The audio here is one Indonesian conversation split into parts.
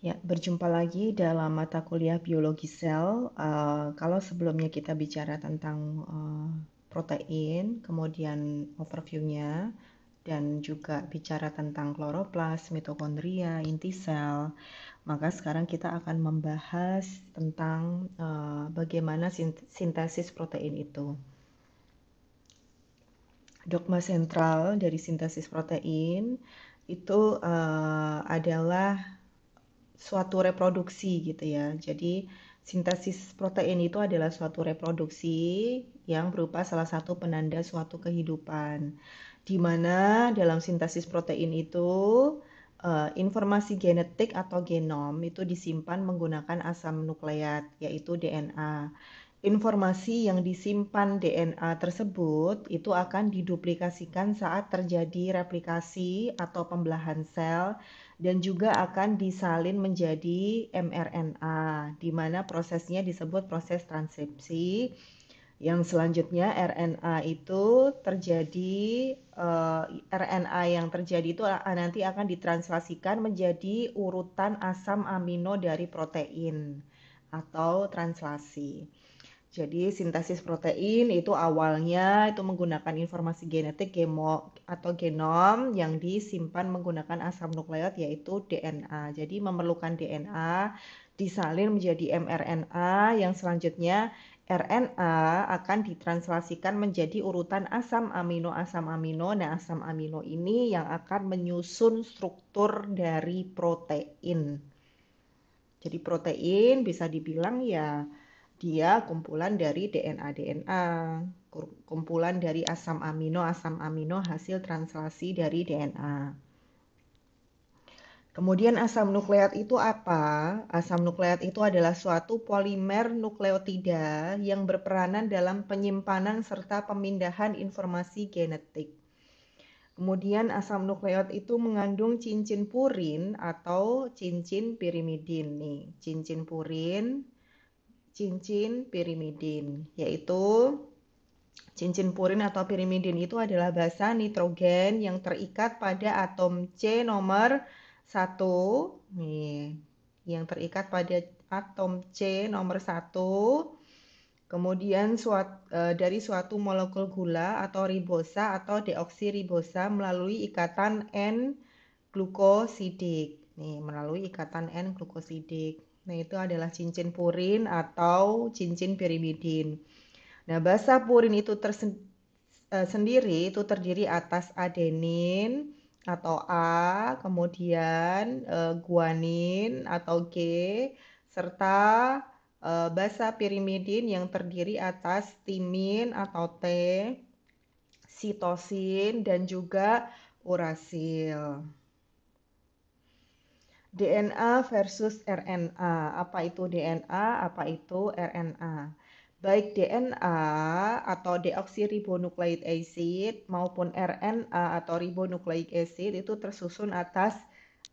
Ya, berjumpa lagi dalam mata kuliah biologi sel. Uh, kalau sebelumnya kita bicara tentang uh, protein, kemudian overviewnya, dan juga bicara tentang kloroplas, mitokondria, inti sel, maka sekarang kita akan membahas tentang uh, bagaimana sintesis protein itu. Dogma sentral dari sintesis protein itu uh, adalah suatu reproduksi gitu ya. Jadi sintesis protein itu adalah suatu reproduksi yang berupa salah satu penanda suatu kehidupan. Di mana dalam sintesis protein itu eh, informasi genetik atau genom itu disimpan menggunakan asam nukleat yaitu DNA. Informasi yang disimpan DNA tersebut itu akan diduplikasikan saat terjadi replikasi atau pembelahan sel dan juga akan disalin menjadi mRNA, di mana prosesnya disebut proses transkripsi. Yang selanjutnya RNA itu terjadi eh, RNA yang terjadi itu ah, nanti akan ditranslasikan menjadi urutan asam amino dari protein atau translasi. Jadi sintesis protein itu awalnya itu menggunakan informasi genetik gemo atau genom yang disimpan menggunakan asam nukleot yaitu DNA. Jadi memerlukan DNA disalin menjadi mRNA yang selanjutnya RNA akan ditranslasikan menjadi urutan asam amino asam amino. Nah, asam amino ini yang akan menyusun struktur dari protein. Jadi protein bisa dibilang ya dia kumpulan dari DNA-DNA, kumpulan dari asam amino, asam amino hasil translasi dari DNA. Kemudian asam nukleat itu apa? Asam nukleat itu adalah suatu polimer nukleotida yang berperanan dalam penyimpanan serta pemindahan informasi genetik. Kemudian asam nukleot itu mengandung cincin purin atau cincin pirimidin nih. Cincin purin cincin pirimidin, yaitu cincin purin atau pirimidin itu adalah basa nitrogen yang terikat pada atom C nomor 1. Nih, yang terikat pada atom C nomor 1 kemudian suat, e, dari suatu molekul gula atau ribosa atau deoksiribosa melalui ikatan N glukosidik nih melalui ikatan N-glukosidik. Nah, itu adalah cincin purin atau cincin pirimidin. Nah, basa purin itu tersendiri e, itu terdiri atas adenin atau A, kemudian e, guanin atau G, serta e, basa pirimidin yang terdiri atas timin atau T, sitosin dan juga urasil. DNA versus RNA. Apa itu DNA? Apa itu RNA? Baik DNA atau deoksiribonucleic acid maupun RNA atau ribonucleic acid itu tersusun atas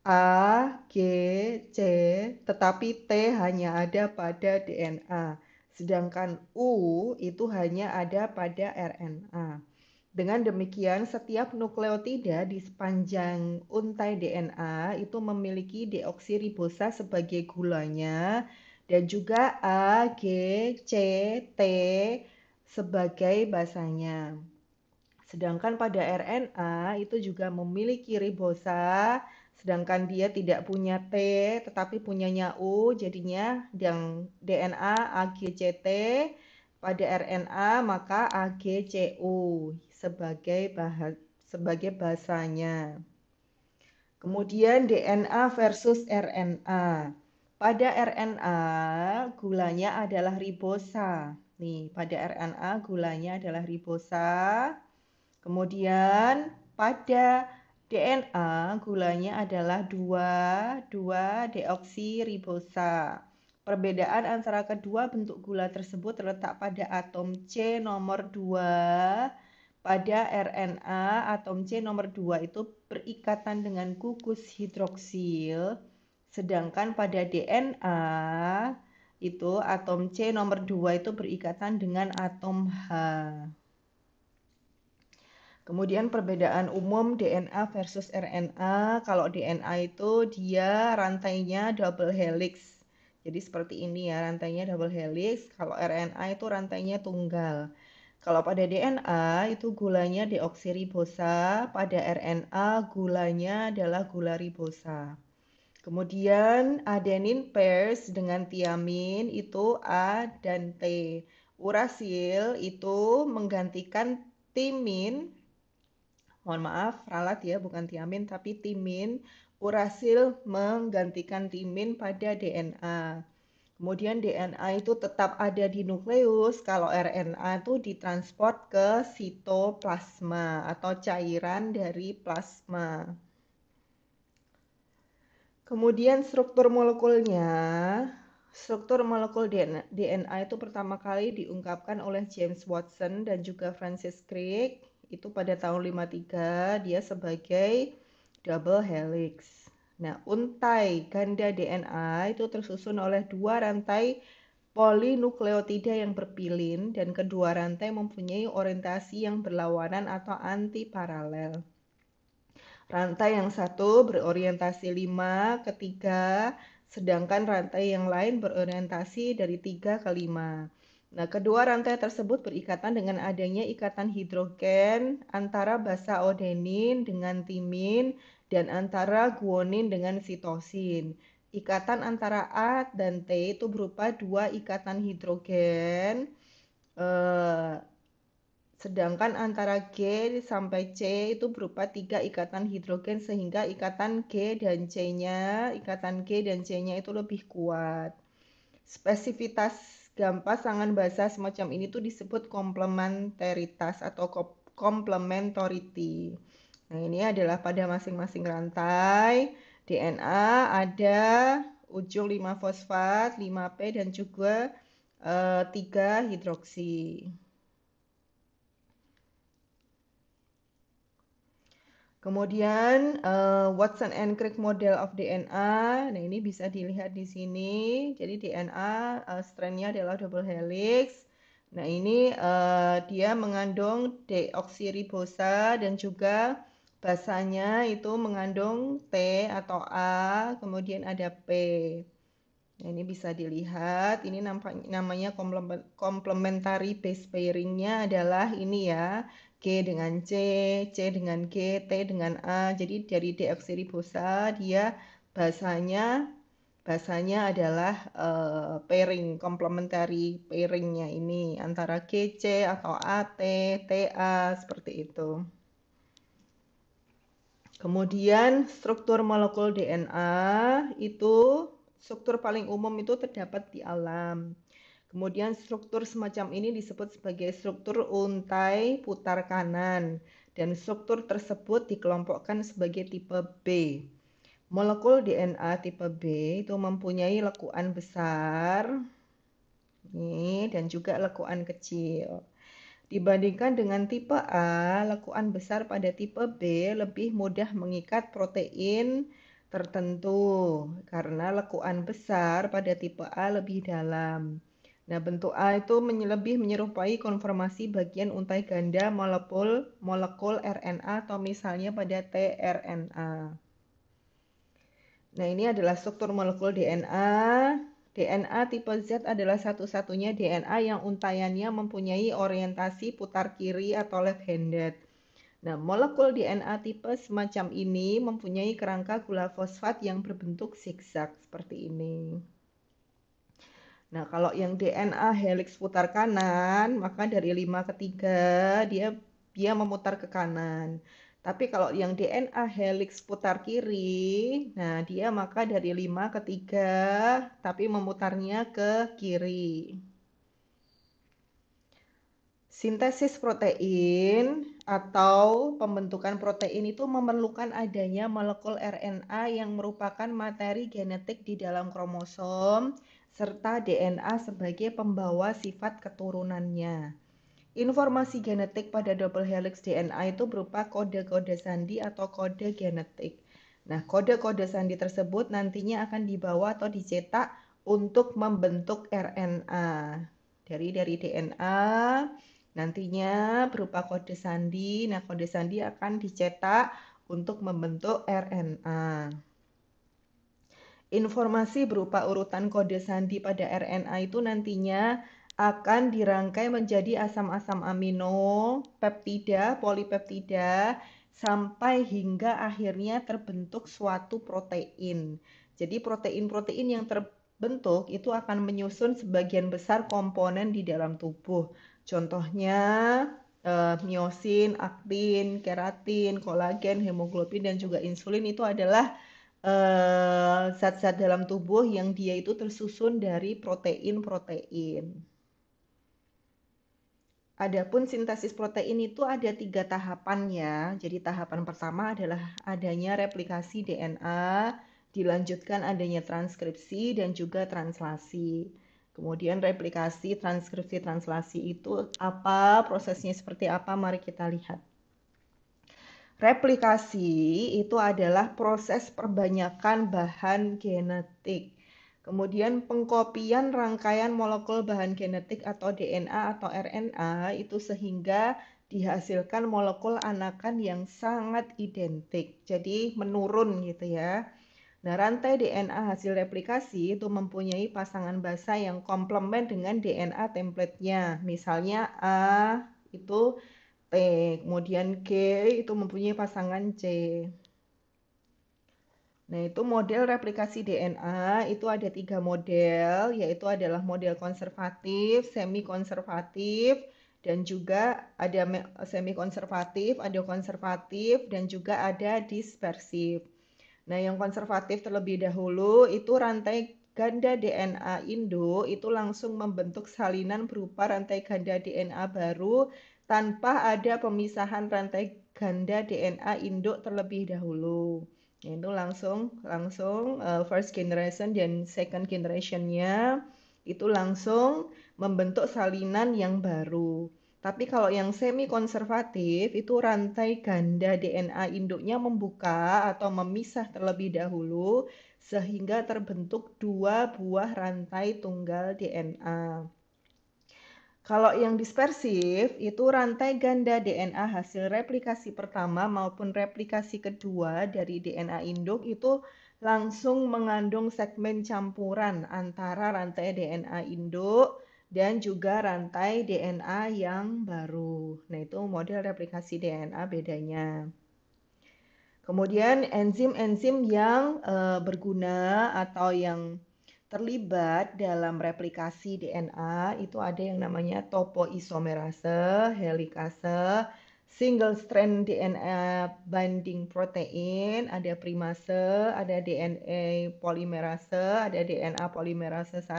A, G, C, tetapi T hanya ada pada DNA, sedangkan U itu hanya ada pada RNA. Dengan demikian, setiap nukleotida di sepanjang untai DNA itu memiliki deoksiribosa sebagai gulanya dan juga A, G, C, T sebagai basanya. Sedangkan pada RNA itu juga memiliki ribosa, sedangkan dia tidak punya T tetapi punyanya U, jadinya yang DNA A, G, C, T pada RNA maka AGCU sebagai bahas, sebagai bahasanya. Kemudian DNA versus RNA. Pada RNA gulanya adalah ribosa. Nih, pada RNA gulanya adalah ribosa. Kemudian pada DNA gulanya adalah 2 2 deoksiribosa. Perbedaan antara kedua bentuk gula tersebut terletak pada atom C nomor 2 pada RNA atom C nomor 2 itu berikatan dengan gugus hidroksil sedangkan pada DNA itu atom C nomor 2 itu berikatan dengan atom H. Kemudian perbedaan umum DNA versus RNA, kalau DNA itu dia rantainya double helix jadi seperti ini ya rantainya double helix. Kalau RNA itu rantainya tunggal. Kalau pada DNA itu gulanya deoksiribosa, pada RNA gulanya adalah gula ribosa. Kemudian adenin pairs dengan tiamin itu A dan T. Urasil itu menggantikan timin, mohon maaf, ralat ya, bukan tiamin, tapi timin Urasil menggantikan timin pada DNA. Kemudian DNA itu tetap ada di nukleus, kalau RNA itu ditransport ke sitoplasma atau cairan dari plasma. Kemudian struktur molekulnya, struktur molekul DNA itu pertama kali diungkapkan oleh James Watson dan juga Francis Crick itu pada tahun 53 dia sebagai double helix. Nah, untai ganda DNA itu tersusun oleh dua rantai polinukleotida yang berpilin dan kedua rantai mempunyai orientasi yang berlawanan atau anti paralel. Rantai yang satu berorientasi 5 ke 3, sedangkan rantai yang lain berorientasi dari 3 ke 5. Nah, kedua rantai tersebut berikatan dengan adanya ikatan hidrogen antara basa odenin dengan timin dan antara guanin dengan sitosin. Ikatan antara A dan T itu berupa dua ikatan hidrogen, eh, sedangkan antara G sampai C itu berupa tiga ikatan hidrogen sehingga ikatan G dan C-nya, ikatan G dan C-nya itu lebih kuat. Spesifitas dalam pasangan basa semacam ini tuh disebut komplementaritas atau komplementoriti. Nah, ini adalah pada masing-masing rantai DNA ada ujung 5 fosfat, 5P dan juga e, eh, 3 hidroksi. Kemudian uh, Watson and Crick model of DNA. Nah, ini bisa dilihat di sini. Jadi DNA uh, eh, strandnya adalah double helix. Nah, ini uh, dia mengandung deoksiribosa dan juga basanya itu mengandung T atau A, kemudian ada P. Nah, ini bisa dilihat, ini nampak, namanya komplementari base pairingnya adalah ini ya, G dengan C, C dengan G, T dengan A. Jadi dari deoxyribosa dia basanya basanya adalah eh, pairing komplementari pairingnya ini antara G, C atau A, T, T, A seperti itu. Kemudian struktur molekul DNA itu struktur paling umum itu terdapat di alam. Kemudian struktur semacam ini disebut sebagai struktur untai putar kanan dan struktur tersebut dikelompokkan sebagai tipe B. Molekul DNA tipe B itu mempunyai lekuan besar ini dan juga lekuan kecil. Dibandingkan dengan tipe A, lekuan besar pada tipe B lebih mudah mengikat protein tertentu karena lekuan besar pada tipe A lebih dalam. Nah, bentuk A itu lebih menyerupai konformasi bagian untai ganda molekul molekul RNA atau misalnya pada tRNA. Nah, ini adalah struktur molekul DNA DNA tipe Z adalah satu-satunya DNA yang untaiannya mempunyai orientasi putar kiri atau left-handed. Nah, molekul DNA tipe semacam ini mempunyai kerangka gula fosfat yang berbentuk zigzag seperti ini. Nah, kalau yang DNA helix putar kanan, maka dari 5 ke 3 dia dia memutar ke kanan. Tapi kalau yang DNA helix putar kiri, nah dia maka dari 5 ke 3, tapi memutarnya ke kiri. Sintesis protein atau pembentukan protein itu memerlukan adanya molekul RNA yang merupakan materi genetik di dalam kromosom serta DNA sebagai pembawa sifat keturunannya. Informasi genetik pada double helix DNA itu berupa kode-kode sandi atau kode genetik. Nah, kode-kode sandi tersebut nantinya akan dibawa atau dicetak untuk membentuk RNA. Dari dari DNA nantinya berupa kode sandi. Nah, kode sandi akan dicetak untuk membentuk RNA. Informasi berupa urutan kode sandi pada RNA itu nantinya akan dirangkai menjadi asam-asam amino, peptida, polipeptida, sampai hingga akhirnya terbentuk suatu protein. Jadi protein-protein yang terbentuk itu akan menyusun sebagian besar komponen di dalam tubuh. Contohnya eh, miosin, aktin, keratin, kolagen, hemoglobin, dan juga insulin itu adalah eh, zat-zat eh, dalam tubuh yang dia itu tersusun dari protein-protein. Adapun sintesis protein itu ada tiga tahapan ya. Jadi tahapan pertama adalah adanya replikasi DNA, dilanjutkan adanya transkripsi dan juga translasi. Kemudian replikasi, transkripsi, translasi itu apa, prosesnya seperti apa, mari kita lihat. Replikasi itu adalah proses perbanyakan bahan genetik. Kemudian pengkopian rangkaian molekul bahan genetik atau DNA atau RNA itu sehingga dihasilkan molekul anakan yang sangat identik. Jadi menurun gitu ya. Nah, rantai DNA hasil replikasi itu mempunyai pasangan basa yang komplement dengan DNA template-nya. Misalnya A itu T, kemudian G itu mempunyai pasangan C. Nah, itu model replikasi DNA itu ada tiga model, yaitu adalah model konservatif, semi-konservatif, dan juga ada semi-konservatif, ada konservatif, dan juga ada dispersif. Nah, yang konservatif terlebih dahulu itu rantai ganda DNA induk itu langsung membentuk salinan berupa rantai ganda DNA baru tanpa ada pemisahan rantai ganda DNA induk terlebih dahulu itu langsung langsung uh, first generation dan second generationnya itu langsung membentuk salinan yang baru. Tapi kalau yang semi konservatif itu rantai ganda DNA induknya membuka atau memisah terlebih dahulu sehingga terbentuk dua buah rantai tunggal DNA. Kalau yang dispersif itu rantai ganda DNA hasil replikasi pertama maupun replikasi kedua dari DNA induk itu langsung mengandung segmen campuran antara rantai DNA induk dan juga rantai DNA yang baru. Nah, itu model replikasi DNA bedanya. Kemudian enzim-enzim yang eh, berguna atau yang terlibat dalam replikasi DNA itu ada yang namanya topoisomerase, helikase, single strand DNA binding protein, ada primase, ada DNA polimerase, ada DNA polimerase 1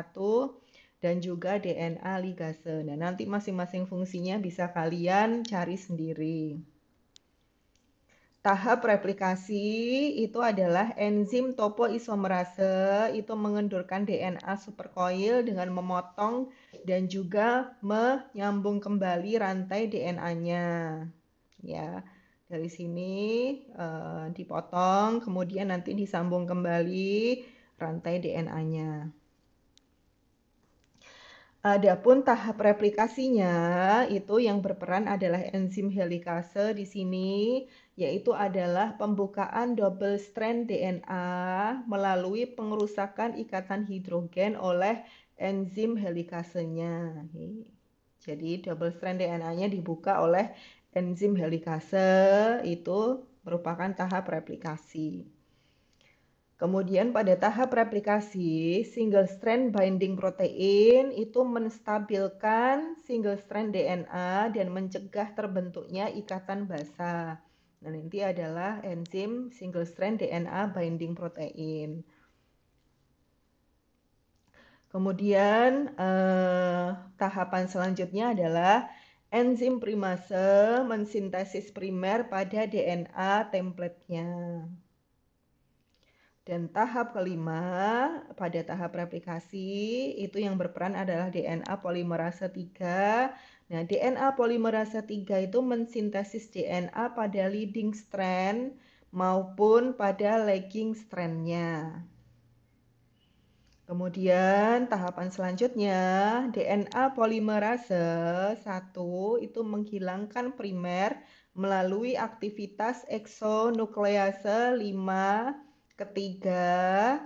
dan juga DNA ligase. Nah, nanti masing-masing fungsinya bisa kalian cari sendiri. Tahap replikasi itu adalah enzim topoisomerase itu mengendurkan DNA superkoil dengan memotong dan juga menyambung kembali rantai DNA-nya. Ya, dari sini eh, dipotong, kemudian nanti disambung kembali rantai DNA-nya. Adapun tahap replikasinya itu yang berperan adalah enzim helikase di sini yaitu adalah pembukaan double strand DNA melalui pengerusakan ikatan hidrogen oleh enzim helikasenya. Jadi double strand DNA-nya dibuka oleh enzim helikase itu merupakan tahap replikasi. Kemudian pada tahap replikasi, single strand binding protein itu menstabilkan single strand DNA dan mencegah terbentuknya ikatan basah. Nah, nanti adalah enzim single strand DNA binding protein. Kemudian eh, tahapan selanjutnya adalah enzim primase mensintesis primer pada DNA template-nya. Dan tahap kelima, pada tahap replikasi, itu yang berperan adalah DNA polimerase 3. Nah, DNA polimerase 3 itu mensintesis DNA pada leading strand maupun pada lagging strandnya. Kemudian tahapan selanjutnya, DNA polimerase 1 itu menghilangkan primer melalui aktivitas eksonuklease 5 ketiga,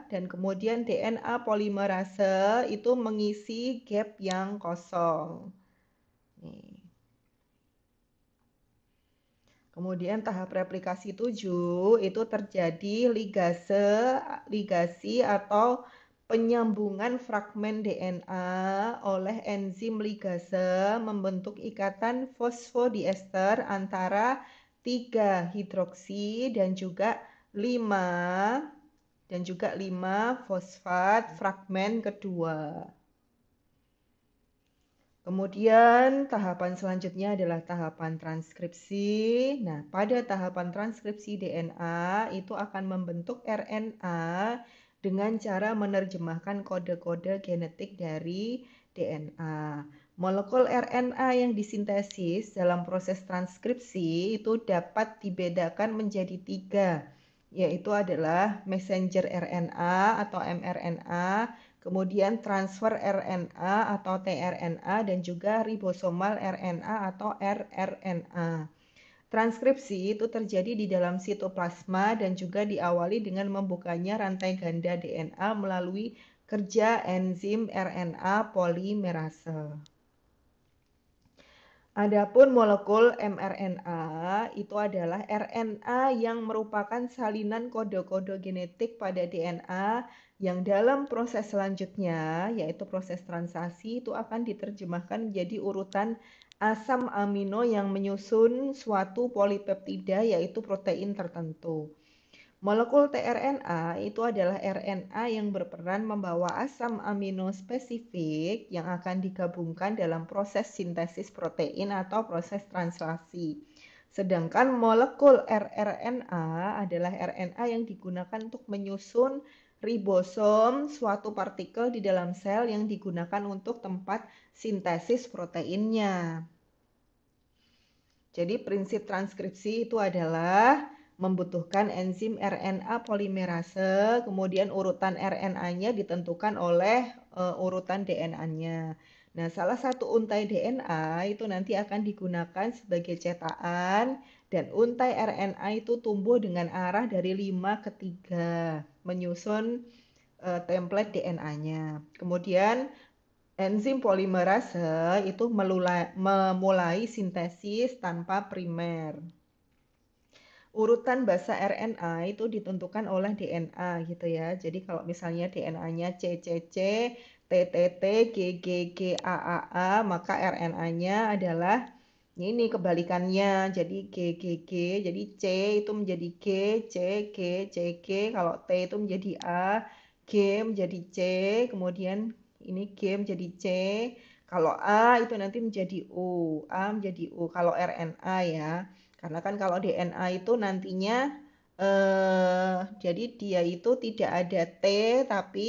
dan kemudian DNA polimerase itu mengisi gap yang kosong. Kemudian tahap replikasi 7 itu terjadi ligase, ligasi atau penyambungan fragmen DNA oleh enzim ligase membentuk ikatan fosfodiester antara 3 hidroksi dan juga 5 dan juga 5 fosfat fragmen kedua. Kemudian tahapan selanjutnya adalah tahapan transkripsi. Nah, pada tahapan transkripsi DNA itu akan membentuk RNA dengan cara menerjemahkan kode-kode genetik dari DNA. Molekul RNA yang disintesis dalam proses transkripsi itu dapat dibedakan menjadi tiga yaitu adalah messenger RNA atau mRNA, kemudian transfer RNA atau tRNA dan juga ribosomal RNA atau rRNA. Transkripsi itu terjadi di dalam sitoplasma dan juga diawali dengan membukanya rantai ganda DNA melalui kerja enzim RNA polimerase. Adapun molekul mRNA itu adalah RNA yang merupakan salinan kode-kode genetik pada DNA yang dalam proses selanjutnya yaitu proses transaksi itu akan diterjemahkan menjadi urutan asam amino yang menyusun suatu polipeptida yaitu protein tertentu. Molekul tRNA itu adalah RNA yang berperan membawa asam amino spesifik yang akan digabungkan dalam proses sintesis protein atau proses translasi. Sedangkan molekul rRNA adalah RNA yang digunakan untuk menyusun ribosom suatu partikel di dalam sel yang digunakan untuk tempat sintesis proteinnya. Jadi prinsip transkripsi itu adalah membutuhkan enzim RNA polimerase, kemudian urutan RNA-nya ditentukan oleh uh, urutan DNA-nya. Nah, salah satu untai DNA itu nanti akan digunakan sebagai cetakan dan untai RNA itu tumbuh dengan arah dari 5 ke 3 menyusun uh, template DNA-nya. Kemudian enzim polimerase itu melulai, memulai sintesis tanpa primer urutan bahasa RNA itu ditentukan oleh DNA gitu ya. Jadi kalau misalnya DNA-nya CCC, TTT, GGG AAA maka RNA-nya adalah ini kebalikannya. Jadi GGG, jadi C itu menjadi G, C C CG, kalau T itu menjadi A, G menjadi C, kemudian ini G menjadi C, kalau A itu nanti menjadi U, A menjadi U, kalau RNA ya. Karena kan kalau DNA itu nantinya eh, jadi dia itu tidak ada T tapi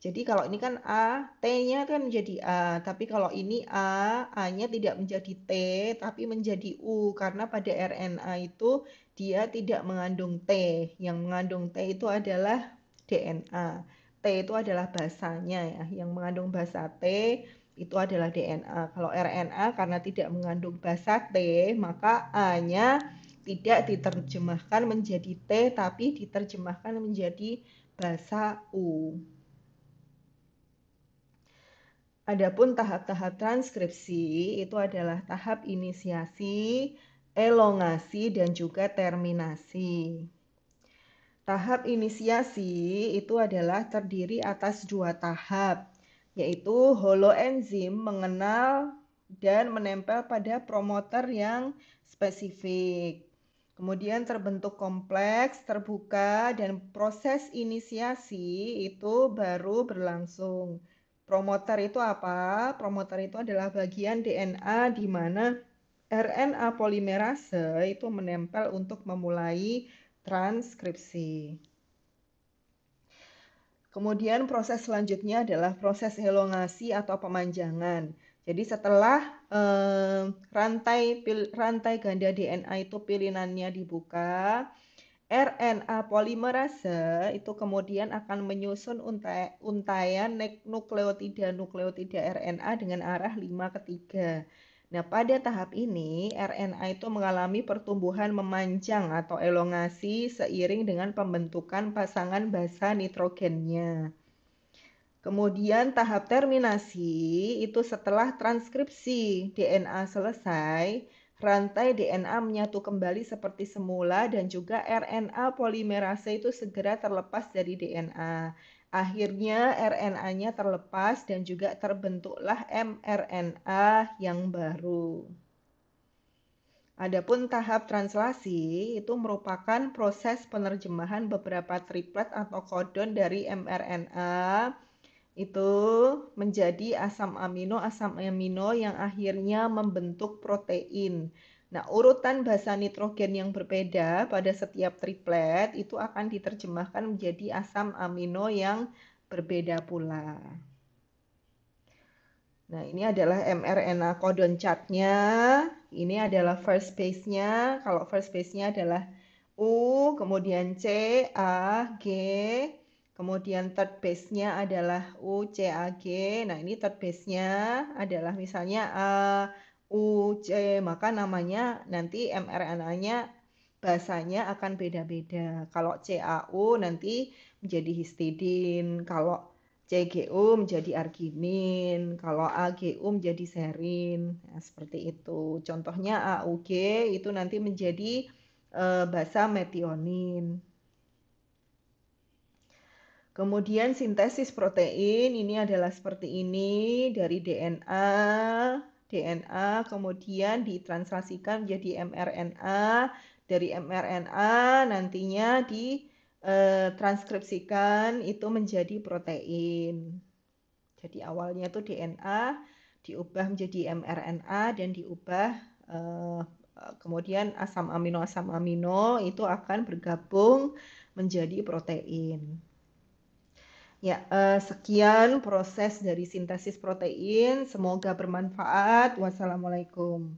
jadi kalau ini kan A, T-nya kan menjadi A, tapi kalau ini A, A-nya tidak menjadi T, tapi menjadi U karena pada RNA itu dia tidak mengandung T. Yang mengandung T itu adalah DNA. T itu adalah basanya ya, yang mengandung basa T itu adalah DNA. Kalau RNA karena tidak mengandung basa T, maka A-nya tidak diterjemahkan menjadi T tapi diterjemahkan menjadi basa U. Adapun tahap-tahap transkripsi itu adalah tahap inisiasi, elongasi dan juga terminasi. Tahap inisiasi itu adalah terdiri atas dua tahap, yaitu holoenzim mengenal dan menempel pada promotor yang spesifik. Kemudian terbentuk kompleks, terbuka, dan proses inisiasi itu baru berlangsung. Promotor itu apa? Promotor itu adalah bagian DNA di mana RNA polimerase itu menempel untuk memulai transkripsi. Kemudian proses selanjutnya adalah proses elongasi atau pemanjangan. Jadi setelah eh, rantai pil, rantai ganda DNA itu pilinannya dibuka, RNA polimerase itu kemudian akan menyusun untai, untaian nukleotida nukleotida RNA dengan arah 5 ke 3. Nah, pada tahap ini RNA itu mengalami pertumbuhan memanjang atau elongasi seiring dengan pembentukan pasangan basa nitrogennya. Kemudian tahap terminasi itu setelah transkripsi DNA selesai, rantai DNA menyatu kembali seperti semula dan juga RNA polimerase itu segera terlepas dari DNA. Akhirnya RNA-nya terlepas dan juga terbentuklah mRNA yang baru. Adapun tahap translasi itu merupakan proses penerjemahan beberapa triplet atau kodon dari mRNA itu menjadi asam amino, asam amino yang akhirnya membentuk protein. Nah, urutan basa nitrogen yang berbeda pada setiap triplet itu akan diterjemahkan menjadi asam amino yang berbeda pula. Nah, ini adalah mRNA codon catnya. Ini adalah first base-nya. Kalau first base-nya adalah U, kemudian C, A, G. Kemudian third base-nya adalah U, C, A, G. Nah, ini third base-nya adalah misalnya A, UC eh, maka namanya nanti mRNA-nya bahasanya akan beda-beda. Kalau CAU nanti menjadi histidin, kalau CGU menjadi arginin, kalau AGU menjadi serin, nah, seperti itu. Contohnya AUG itu nanti menjadi e, eh, basa metionin. Kemudian sintesis protein ini adalah seperti ini dari DNA DNA kemudian ditranslasikan menjadi mRNA dari mRNA nantinya ditranskripsikan eh, itu menjadi protein. Jadi awalnya itu DNA diubah menjadi mRNA dan diubah eh, kemudian asam amino asam amino itu akan bergabung menjadi protein. Ya, eh, sekian proses dari sintesis protein. Semoga bermanfaat. Wassalamualaikum.